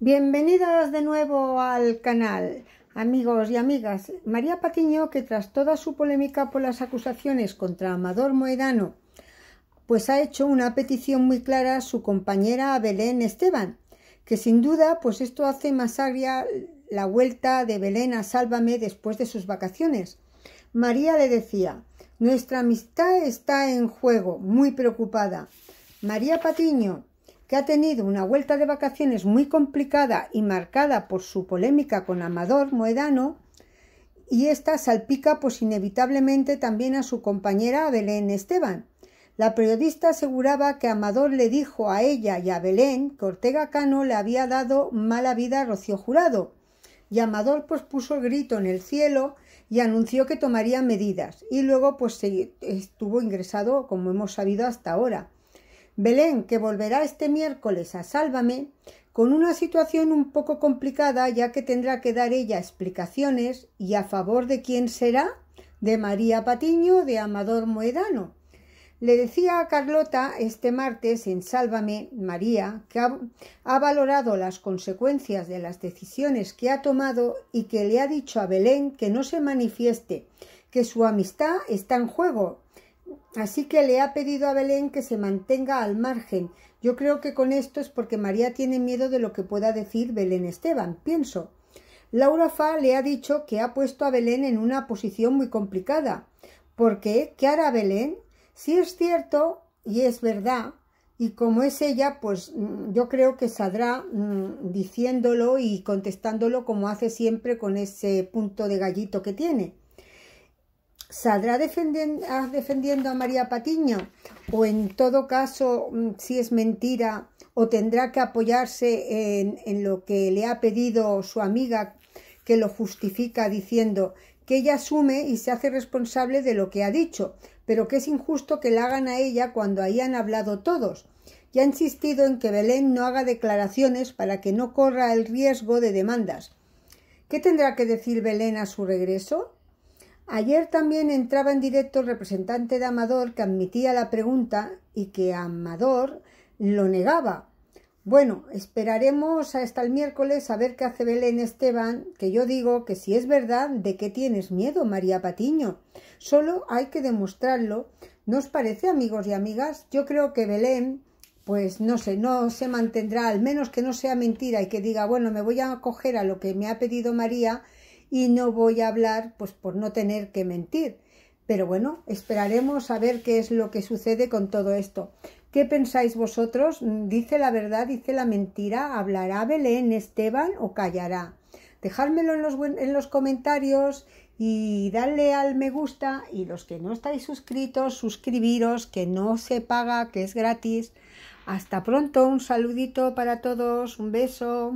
Bienvenidos de nuevo al canal, amigos y amigas. María Patiño, que tras toda su polémica por las acusaciones contra Amador Moedano, pues ha hecho una petición muy clara a su compañera Belén Esteban, que sin duda, pues esto hace más agria la vuelta de Belén a Sálvame después de sus vacaciones. María le decía, nuestra amistad está en juego, muy preocupada. María Patiño, que ha tenido una vuelta de vacaciones muy complicada y marcada por su polémica con Amador Moedano, y esta salpica pues inevitablemente también a su compañera Belén Esteban. La periodista aseguraba que Amador le dijo a ella y a Belén que Ortega Cano le había dado mala vida a Rocío Jurado. Y Amador pues puso el grito en el cielo y anunció que tomaría medidas. Y luego pues estuvo ingresado, como hemos sabido hasta ahora. Belén, que volverá este miércoles a Sálvame, con una situación un poco complicada, ya que tendrá que dar ella explicaciones y a favor de quién será, de María Patiño, de Amador Moedano. Le decía a Carlota este martes en Sálvame, María, que ha, valorado las consecuencias de las decisiones que ha tomado y que le ha dicho a Belén que no se manifieste, que su amistad está en juego Así que le ha pedido a Belén que se mantenga al margen. Yo creo que con esto es porque María tiene miedo de lo que pueda decir Belén Esteban, pienso. Laura Fa le ha dicho que ha puesto a Belén en una posición muy complicada, ¿Por ¿qué hará Belén? Si es cierto, y es verdad, y como es ella, pues mm, yo creo que saldrá mm, diciéndolo y contestándolo como hace siempre con ese punto de gallito que tiene. ¿Saldrá ah, defendiendo, a María Patiño? ¿O en todo caso, mm, si es mentira, o tendrá que apoyarse en, en lo que le ha pedido su amiga, que lo justifica diciendo que ella asume y se hace responsable de lo que ha dicho, pero que es injusto que la hagan a ella cuando ahí han hablado todos. Y ha insistido en que Belén no haga declaraciones para que no corra el riesgo de demandas. ¿Qué tendrá que decir Belén a su regreso? Ayer también entraba en directo el representante de Amador que admitía la pregunta y que Amador lo negaba. Bueno, esperaremos hasta el miércoles a ver qué hace Belén Esteban, que yo digo que si es verdad, ¿de qué tienes miedo, María Patiño? Solo hay que demostrarlo. ¿No os parece, amigos y amigas? Yo creo que Belén, pues no sé, no se mantendrá, al menos que no sea mentira y que diga, bueno, me voy a acoger a lo que me ha pedido María y no voy a hablar pues por no tener que mentir. Pero bueno, esperaremos a ver qué es lo que sucede con todo esto. ¿Qué pensáis vosotros? ¿Dice la verdad? ¿Dice la mentira? ¿Hablará Belén Esteban o callará? Dejármelo en los, comentarios y dadle al me gusta y los que no estáis suscritos, suscribiros, que no se paga, que es gratis. Hasta pronto, un saludito para todos, un beso.